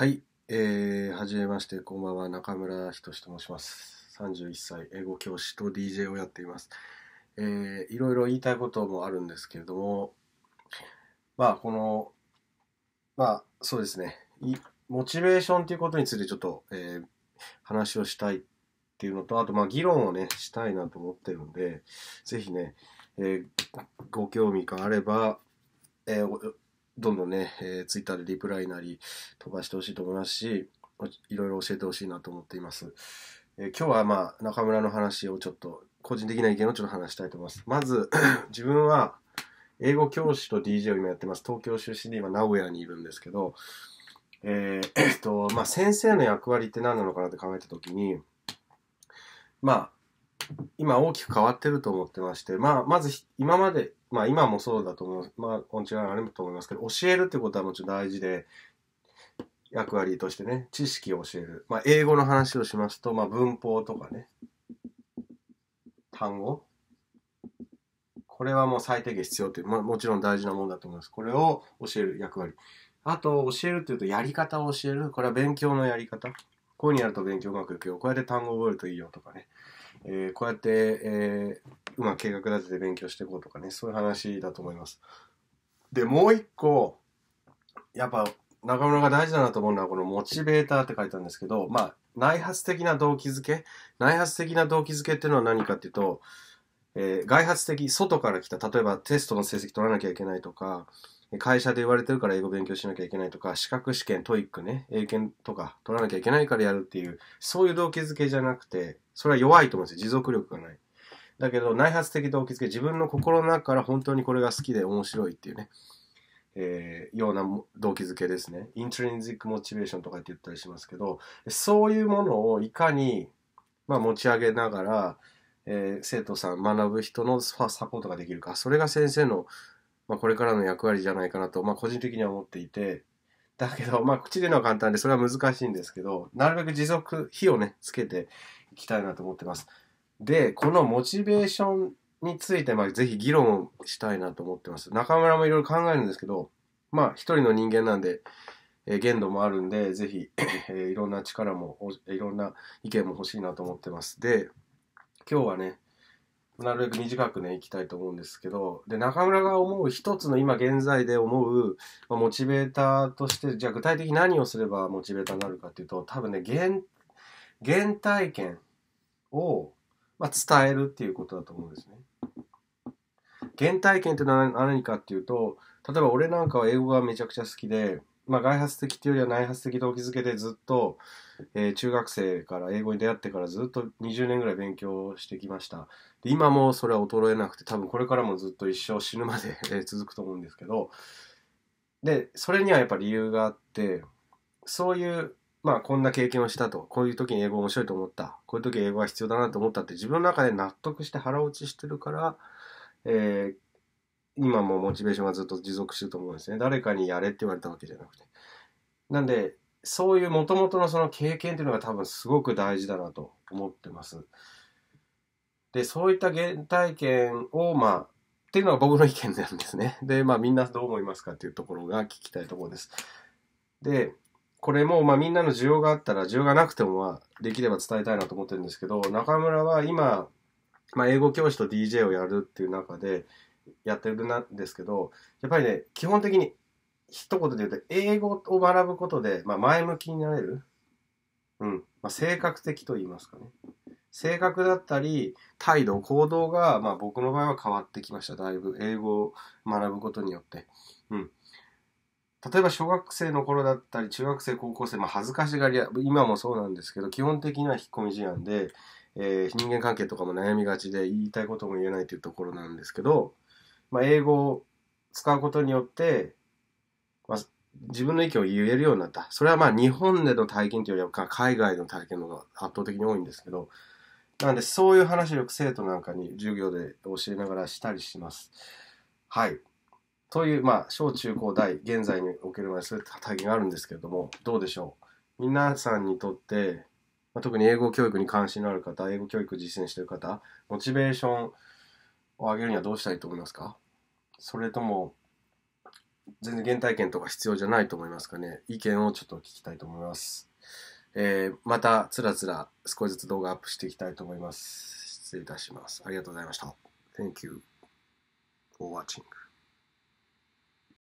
はい、えー、はじめまして、こんばんは、中村仁と申します。31歳、英語教師と DJ をやっています。えー、いろいろ言いたいこともあるんですけれども、まあ、この、まあ、そうですね、モチベーションということについてちょっと、えー、話をしたいっていうのと、あと、まあ、議論をね、したいなと思ってるんで、ぜひね、えー、ご興味があれば、えーどんどんね、えー、ツイッターでリプライなり飛ばしてほしいと思いますし、いろいろ教えてほしいなと思っています。えー、今日はまあ、中村の話をちょっと、個人的な意見をちょっと話したいと思います。まず、自分は、英語教師と DJ を今やってます。東京出身で今、名古屋にいるんですけど、えー、えっと、まあ、先生の役割って何なのかなって考えたときに、まあ、今大きく変わってると思ってまして、まあ、まず今まで、まあ今もそうだと思う、まあ、音ちはあれもと思いますけど、教えるってことはもちろん大事で、役割としてね、知識を教える。まあ、英語の話をしますと、まあ、文法とかね、単語。これはもう最低限必要っていう、まあ、もちろん大事なものだと思います。これを教える役割。あと、教えるっていうと、やり方を教える。これは勉強のやり方。こういうにやると勉強うまくいくよ。こうやって単語覚えるといいよとかね。えー、こうやって、えー、うまく計画立てて勉強していこうとかね。そういう話だと思います。で、もう一個、やっぱ中村が大事だなと思うのはこのモチベーターって書いたんですけど、まあ、内発的な動機づけ。内発的な動機づけっていうのは何かっていうと、えー、外発的、外から来た、例えばテストの成績取らなきゃいけないとか、会社で言われてるから英語勉強しなきゃいけないとか、資格試験、トイックね、英検とか取らなきゃいけないからやるっていう、そういう動機づけじゃなくて、それは弱いと思うんですよ。持続力がない。だけど、内発的動機づけ、自分の心の中から本当にこれが好きで面白いっていうね、えー、ような動機づけですね。イントリンジックモチベーションとかって言ったりしますけど、そういうものをいかに、まあ、持ち上げながら、えー、生徒さん、学ぶ人のサポートができるか、それが先生のまあ、これからの役割じゃないかなと、まあ、個人的には思っていて、だけど、まあ、口でのは簡単で、それは難しいんですけど、なるべく持続、火をね、つけていきたいなと思ってます。で、このモチベーションについて、まあ、ぜひ議論したいなと思ってます。中村もいろいろ考えるんですけど、まあ、一人の人間なんで、えー、限度もあるんで、ぜひ、えー、いろんな力も、いろんな意見も欲しいなと思ってます。で、今日はね、なるべく短くね、いきたいと思うんですけど、で、中村が思う一つの今現在で思う、まあ、モチベーターとして、じゃあ具体的に何をすればモチベーターになるかっていうと、多分ね、原、原体験を、まあ、伝えるっていうことだと思うんですね。原体験ってのは何かっていうと、例えば俺なんかは英語がめちゃくちゃ好きで、まあ、外発的というよりは内発的動機づけでずっと、えー、中学生から英語に出会ってからずっと20年ぐらい勉強してきましたで今もそれは衰えなくて多分これからもずっと一生死ぬまで 続くと思うんですけどでそれにはやっぱ理由があってそういうまあこんな経験をしたとこういう時に英語面白いと思ったこういう時英語が必要だなと思ったって自分の中で納得して腹落ちしてるから、えー、今もモチベーションがずっと持続してると思うんですね。誰かにやれって言われたわけじゃなくて。なんで、そういうもともとのその経験っていうのが多分すごく大事だなと思ってます。で、そういった原体験を、まあ、っていうのが僕の意見なんですね。で、まあみんなどう思いますかっていうところが聞きたいところです。で、これもまあみんなの需要があったら、需要がなくてもまあできれば伝えたいなと思ってるんですけど、中村は今、まあ英語教師と DJ をやるっていう中で、やってるんですけど、やっぱりね、基本的に一言で言うと、英語を学ぶことで、まあ、前向きになれる。うん。まあ、性格的と言いますかね。性格だったり、態度、行動が、まあ、僕の場合は変わってきました。だいぶ、英語を学ぶことによって。うん。例えば小学生の頃だったり、中学生、高校生、まあ、恥ずかしがりや、今もそうなんですけど、基本的な引っ込み思案で、えー、人間関係とかも悩みがちで、言いたいことも言えないというところなんですけど、まあ、英語を使うことによって、まあ、自分の意見を言えるようになった。それはまあ日本での体験というよりは海外の体験の方が圧倒的に多いんですけど、なんでそういう話を生徒なんかに授業で教えながらしたりします。はい。という、まあ、小中高大、現在におけるまでそういった体験があるんですけれども、どうでしょう。皆さんにとって、まあ、特に英語教育に関心のある方、英語教育実践している方、モチベーション、を上げるにはどうしたらいいと思いますかそれとも、全然原体験とか必要じゃないと思いますかね意見をちょっと聞きたいと思います。えー、また、つらつら少しずつ動画アップしていきたいと思います。失礼いたします。ありがとうございました。Thank you for watching.